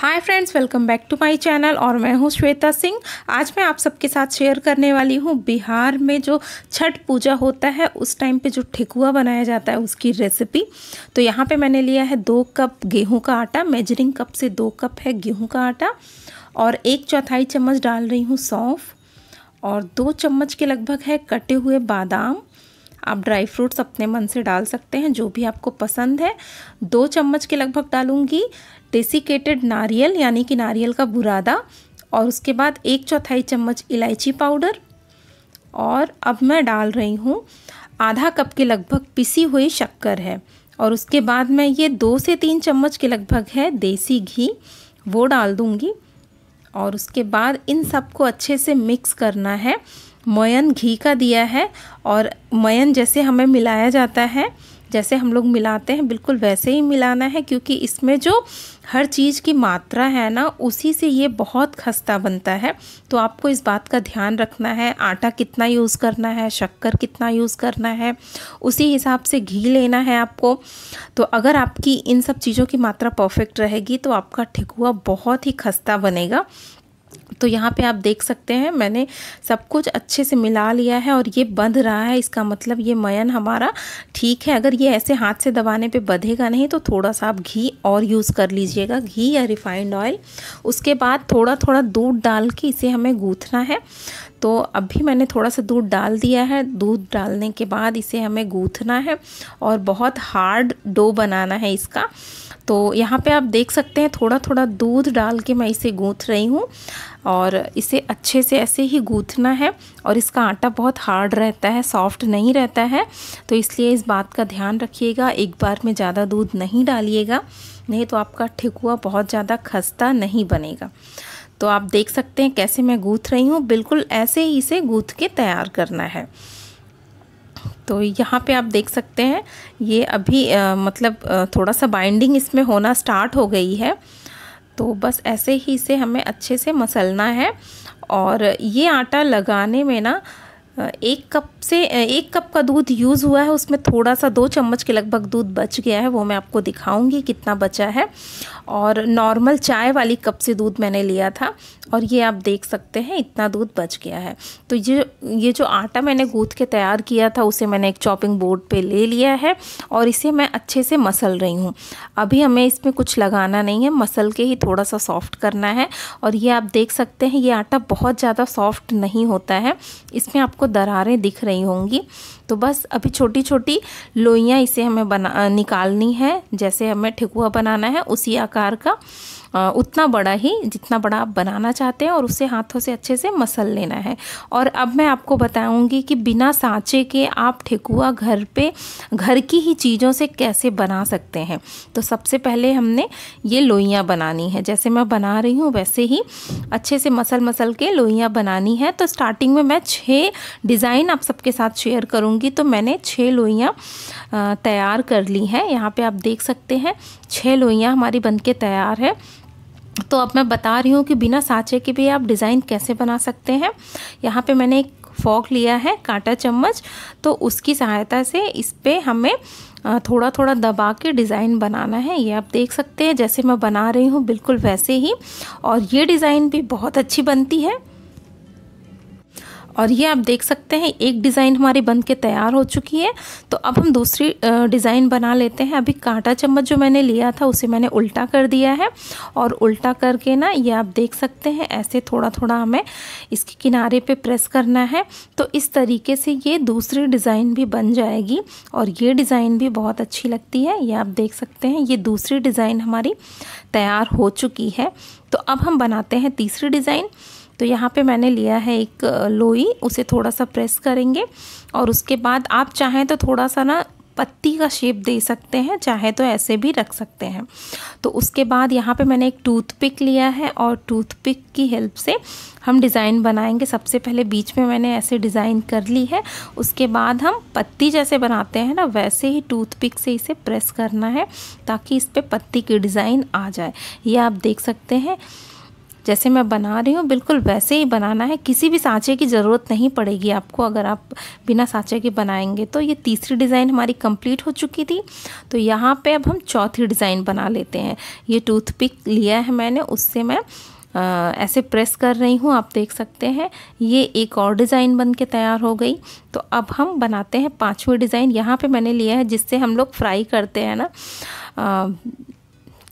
hi friends welcome back to my channel और मैं हूं श्वेता सिंह आज मैं आप सबके साथ शेयर करने वाली हूं बिहार में जो छठ पूजा होता है उस टाइम पे जो ठेकुआ बनाया जाता है उसकी रेसिपी तो यहाँ पे मैंने लिया है दो कप गेहूं का आटा मेजरिंग कप से दो कप है गेहूं का आटा और एक चौथाई चम्मच डाल रही हूँ सौंफ और दो चम्मच के लगभग है कटे हुए बादाम आप ड्राई फ्रूट्स अपने मन से डाल सकते हैं जो भी आपको पसंद है दो चम्मच के लगभग डालूंगी डेसिकेटेड नारियल यानी कि नारियल का बुरादा और उसके बाद एक चौथाई चम्मच इलायची पाउडर और अब मैं डाल रही हूँ आधा कप के लगभग पिसी हुई शक्कर है और उसके बाद मैं ये दो से तीन चम्मच के लगभग है देसी घी वो डाल दूँगी और उसके बाद इन सबको अच्छे से मिक्स करना है मयन घी का दिया है और मयन जैसे हमें मिलाया जाता है जैसे हम लोग मिलाते हैं बिल्कुल वैसे ही मिलाना है क्योंकि इसमें जो हर चीज़ की मात्रा है ना उसी से ये बहुत खस्ता बनता है तो आपको इस बात का ध्यान रखना है आटा कितना यूज़ करना है शक्कर कितना यूज़ करना है उसी हिसाब से घी लेना है आपको तो अगर आपकी इन सब चीज़ों की मात्रा परफेक्ट रहेगी तो आपका ठिकुआ बहुत ही खस्ता बनेगा तो यहाँ पे आप देख सकते हैं मैंने सब कुछ अच्छे से मिला लिया है और ये बंध रहा है इसका मतलब ये मयन हमारा ठीक है अगर ये ऐसे हाथ से दबाने पे बधेगा नहीं तो थोड़ा सा आप घी और यूज़ कर लीजिएगा घी या रिफाइंड ऑयल उसके बाद थोड़ा थोड़ा दूध डाल के इसे हमें गूँथना है तो अभी मैंने थोड़ा सा दूध डाल दिया है दूध डालने के बाद इसे हमें गूँथना है और बहुत हार्ड डो बनाना है इसका तो यहाँ पर आप देख सकते हैं थोड़ा थोड़ा दूध डाल के मैं इसे गूँथ रही हूँ और इसे अच्छे से ऐसे ही गूँथना है और इसका आटा बहुत हार्ड रहता है सॉफ्ट नहीं रहता है तो इसलिए इस बात का ध्यान रखिएगा एक बार में ज़्यादा दूध नहीं डालिएगा नहीं तो आपका ठिकुआ बहुत ज़्यादा खस्ता नहीं बनेगा तो आप देख सकते हैं कैसे मैं गूँथ रही हूँ बिल्कुल ऐसे ही इसे गूँथ के तैयार करना है तो यहाँ पे आप देख सकते हैं ये अभी आ, मतलब आ, थोड़ा सा बाइंडिंग इसमें होना स्टार्ट हो गई है तो बस ऐसे ही इसे हमें अच्छे से मसलना है और ये आटा लगाने में ना एक कप से एक कप का दूध यूज़ हुआ है उसमें थोड़ा सा दो चम्मच के लगभग दूध बच गया है वो मैं आपको दिखाऊंगी कितना बचा है और नॉर्मल चाय वाली कप से दूध मैंने लिया था और ये आप देख सकते हैं इतना दूध बच गया है तो ये ये जो आटा मैंने गूँथ के तैयार किया था उसे मैंने एक चॉपिंग बोर्ड पर ले लिया है और इसे मैं अच्छे से मसल रही हूँ अभी हमें इसमें कुछ लगाना नहीं है मसल के ही थोड़ा सा सॉफ्ट करना है और ये आप देख सकते हैं ये आटा बहुत ज़्यादा सॉफ्ट नहीं होता है इसमें आपको दरारें दिख रही होंगी तो बस अभी छोटी छोटी लोइयाँ इसे हमें बना निकालनी है जैसे हमें ठेकुआ बनाना है उसी आकार का उतना बड़ा ही जितना बड़ा आप बनाना चाहते हैं और उसे हाथों से अच्छे से मसल लेना है और अब मैं आपको बताऊंगी कि बिना सांचे के आप ठेकुआ घर पे घर की ही चीज़ों से कैसे बना सकते हैं तो सबसे पहले हमने ये लोइयाँ बनानी है जैसे मैं बना रही हूँ वैसे ही अच्छे से मसल मसल के लोइयाँ बनानी है तो स्टार्टिंग में मैं छः डिज़ाइन आप सबके साथ शेयर करूँगी तो मैंने छः लोइयाँ तैयार कर ली हैं यहाँ पर आप देख सकते हैं छः लोइयाँ हमारी बन के तैयार है तो अब मैं बता रही हूँ कि बिना साँचे के भी आप डिज़ाइन कैसे बना सकते हैं यहाँ पे मैंने एक फॉक लिया है कांटा चम्मच तो उसकी सहायता से इस पर हमें थोड़ा थोड़ा दबा के डिज़ाइन बनाना है ये आप देख सकते हैं जैसे मैं बना रही हूँ बिल्कुल वैसे ही और ये डिज़ाइन भी बहुत अच्छी बनती है और ये आप देख सकते हैं एक डिज़ाइन हमारी बन के तैयार हो चुकी है तो अब हम दूसरी डिज़ाइन बना लेते हैं अभी कांटा चम्मच जो मैंने लिया था उसे मैंने उल्टा कर दिया है और उल्टा करके ना ये आप देख सकते हैं ऐसे थोड़ा थोड़ा हमें इसके किनारे पर प्रेस करना है तो इस तरीके से ये दूसरी डिज़ाइन भी बन जाएगी और ये डिज़ाइन भी बहुत अच्छी लगती है ये आप देख सकते हैं ये दूसरी डिज़ाइन हमारी तैयार हो चुकी है तो अब हम बनाते हैं तीसरी डिज़ाइन तो यहाँ पे मैंने लिया है एक लोई उसे थोड़ा सा प्रेस करेंगे और उसके बाद आप चाहें तो थोड़ा सा ना पत्ती का शेप दे सकते हैं चाहे तो ऐसे भी रख सकते हैं तो उसके बाद यहाँ पे मैंने एक टूथपिक लिया है और टूथपिक की हेल्प से हम डिज़ाइन बनाएंगे सबसे पहले बीच में मैंने ऐसे डिज़ाइन कर ली है उसके बाद हम पत्ती जैसे बनाते हैं ना वैसे ही टूथपिक से इसे प्रेस करना है ताकि इस पर पत्ती की डिज़ाइन आ जाए ये आप देख सकते हैं जैसे मैं बना रही हूँ बिल्कुल वैसे ही बनाना है किसी भी सांचे की ज़रूरत नहीं पड़ेगी आपको अगर आप बिना सांचे के बनाएंगे तो ये तीसरी डिज़ाइन हमारी कंप्लीट हो चुकी थी तो यहाँ पे अब हम चौथी डिज़ाइन बना लेते हैं ये टूथपिक लिया है मैंने उससे मैं आ, ऐसे प्रेस कर रही हूँ आप देख सकते हैं ये एक और डिज़ाइन बन के तैयार हो गई तो अब हम बनाते हैं पाँचवें डिज़ाइन यहाँ पे मैंने लिया है जिससे हम लोग फ्राई करते हैं ना आ,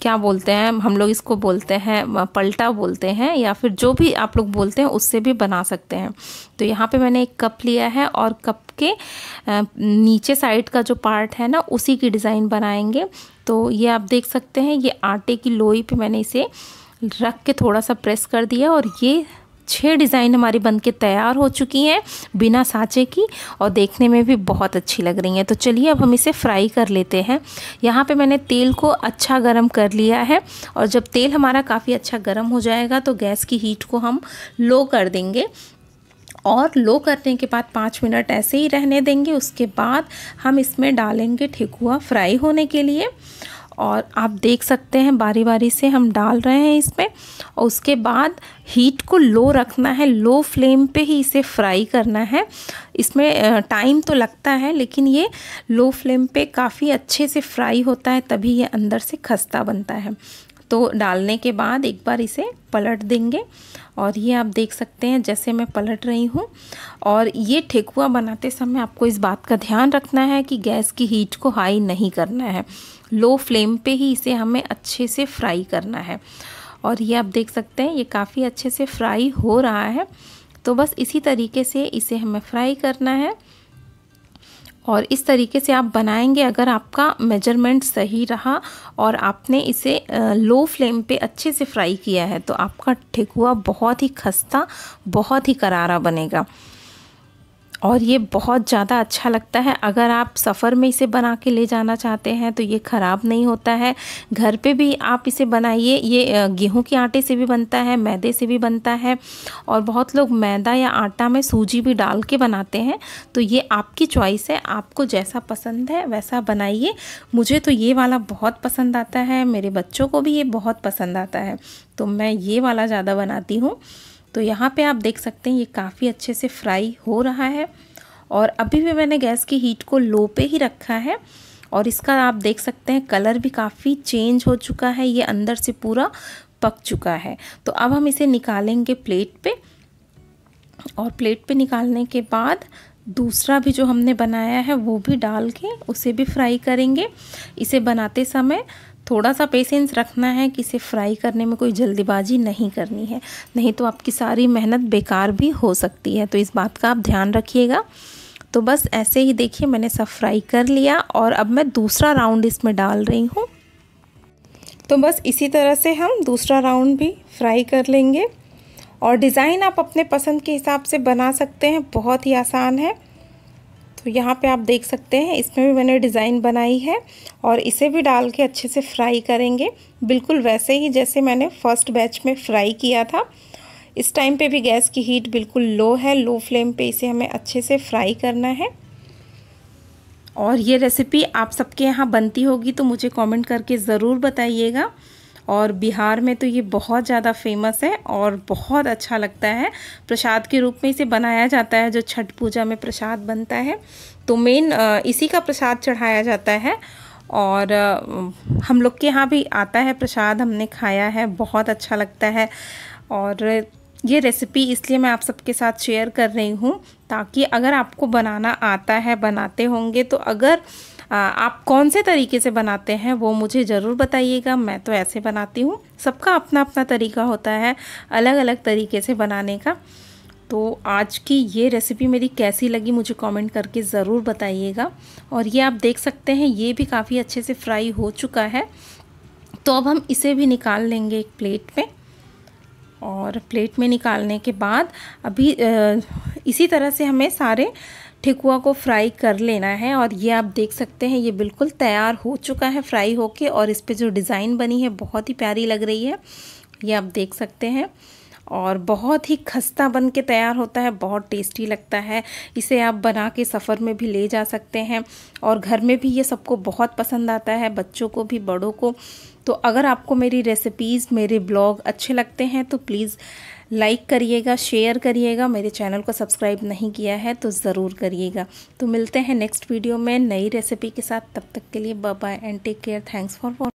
क्या बोलते हैं हम लोग इसको बोलते हैं पलटा बोलते हैं या फिर जो भी आप लोग बोलते हैं उससे भी बना सकते हैं तो यहाँ पे मैंने एक कप लिया है और कप के नीचे साइड का जो पार्ट है ना उसी की डिज़ाइन बनाएंगे तो ये आप देख सकते हैं ये आटे की लोई पे मैंने इसे रख के थोड़ा सा प्रेस कर दिया और ये छः डिज़ाइन हमारी बन के तैयार हो चुकी हैं बिना सांचे की और देखने में भी बहुत अच्छी लग रही हैं तो चलिए अब हम इसे फ्राई कर लेते हैं यहाँ पे मैंने तेल को अच्छा गर्म कर लिया है और जब तेल हमारा काफ़ी अच्छा गर्म हो जाएगा तो गैस की हीट को हम लो कर देंगे और लो करने के बाद पाँच मिनट ऐसे ही रहने देंगे उसके बाद हम इसमें डालेंगे ठेकुआ फ्राई होने के लिए और आप देख सकते हैं बारी बारी से हम डाल रहे हैं इसमें और उसके बाद हीट को लो रखना है लो फ्लेम पे ही इसे फ्राई करना है इसमें टाइम तो लगता है लेकिन ये लो फ्लेम पे काफ़ी अच्छे से फ्राई होता है तभी ये अंदर से खस्ता बनता है तो डालने के बाद एक बार इसे पलट देंगे और ये आप देख सकते हैं जैसे मैं पलट रही हूँ और ये ठेकुआ बनाते समय आपको इस बात का ध्यान रखना है कि गैस की हीट को हाई नहीं करना है लो फ्लेम पे ही इसे हमें अच्छे से फ्राई करना है और ये आप देख सकते हैं ये काफ़ी अच्छे से फ्राई हो रहा है तो बस इसी तरीके से इसे हमें फ्राई करना है और इस तरीके से आप बनाएंगे अगर आपका मेजरमेंट सही रहा और आपने इसे लो फ्लेम पे अच्छे से फ्राई किया है तो आपका ठेकुआ बहुत ही खस्ता बहुत ही करारा बनेगा और ये बहुत ज़्यादा अच्छा लगता है अगर आप सफ़र में इसे बना के ले जाना चाहते हैं तो ये ख़राब नहीं होता है घर पे भी आप इसे बनाइए ये गेहूं के आटे से भी बनता है मैदे से भी बनता है और बहुत लोग मैदा या आटा में सूजी भी डाल के बनाते हैं तो ये आपकी चॉइस है आपको जैसा पसंद है वैसा बनाइए मुझे तो ये वाला बहुत पसंद आता है मेरे बच्चों को भी ये बहुत पसंद आता है तो मैं ये वाला ज़्यादा बनाती हूँ तो यहाँ पे आप देख सकते हैं ये काफ़ी अच्छे से फ्राई हो रहा है और अभी भी मैंने गैस की हीट को लो पे ही रखा है और इसका आप देख सकते हैं कलर भी काफ़ी चेंज हो चुका है ये अंदर से पूरा पक चुका है तो अब हम इसे निकालेंगे प्लेट पे और प्लेट पे निकालने के बाद दूसरा भी जो हमने बनाया है वो भी डाल के उसे भी फ्राई करेंगे इसे बनाते समय थोड़ा सा पेशेंस रखना है कि इसे फ्राई करने में कोई जल्दीबाजी नहीं करनी है नहीं तो आपकी सारी मेहनत बेकार भी हो सकती है तो इस बात का आप ध्यान रखिएगा तो बस ऐसे ही देखिए मैंने सब फ्राई कर लिया और अब मैं दूसरा राउंड इसमें डाल रही हूँ तो बस इसी तरह से हम दूसरा राउंड भी फ्राई कर लेंगे और डिज़ाइन आप अपने पसंद के हिसाब से बना सकते हैं बहुत ही आसान है तो यहाँ पे आप देख सकते हैं इसमें भी मैंने डिज़ाइन बनाई है और इसे भी डाल के अच्छे से फ्राई करेंगे बिल्कुल वैसे ही जैसे मैंने फ़र्स्ट बैच में फ्राई किया था इस टाइम पे भी गैस की हीट बिल्कुल लो है लो फ्लेम पे इसे हमें अच्छे से फ्राई करना है और ये रेसिपी आप सबके यहाँ बनती होगी तो मुझे कॉमेंट करके ज़रूर बताइएगा और बिहार में तो ये बहुत ज़्यादा फेमस है और बहुत अच्छा लगता है प्रसाद के रूप में इसे बनाया जाता है जो छठ पूजा में प्रसाद बनता है तो मेन इसी का प्रसाद चढ़ाया जाता है और हम लोग के यहाँ भी आता है प्रसाद हमने खाया है बहुत अच्छा लगता है और ये रेसिपी इसलिए मैं आप सबके साथ शेयर कर रही हूँ ताकि अगर आपको बनाना आता है बनाते होंगे तो अगर आप कौन से तरीके से बनाते हैं वो मुझे ज़रूर बताइएगा मैं तो ऐसे बनाती हूँ सबका अपना अपना तरीका होता है अलग अलग तरीके से बनाने का तो आज की ये रेसिपी मेरी कैसी लगी मुझे कमेंट करके ज़रूर बताइएगा और ये आप देख सकते हैं ये भी काफ़ी अच्छे से फ्राई हो चुका है तो अब हम इसे भी निकाल लेंगे एक प्लेट में और प्लेट में निकालने के बाद अभी इसी तरह से हमें सारे ठेकुआ को फ्राई कर लेना है और ये आप देख सकते हैं ये बिल्कुल तैयार हो चुका है फ्राई होके और इस पर जो डिज़ाइन बनी है बहुत ही प्यारी लग रही है ये आप देख सकते हैं और बहुत ही खस्ता बन के तैयार होता है बहुत टेस्टी लगता है इसे आप बना के सफ़र में भी ले जा सकते हैं और घर में भी ये सबको बहुत पसंद आता है बच्चों को भी बड़ों को तो अगर आपको मेरी रेसिपीज़ मेरे ब्लॉग अच्छे लगते हैं तो प्लीज़ लाइक करिएगा शेयर करिएगा मेरे चैनल को सब्सक्राइब नहीं किया है तो ज़रूर करिएगा तो मिलते हैं नेक्स्ट वीडियो में नई रेसिपी के साथ तब तक के लिए bye and take care thanks for watching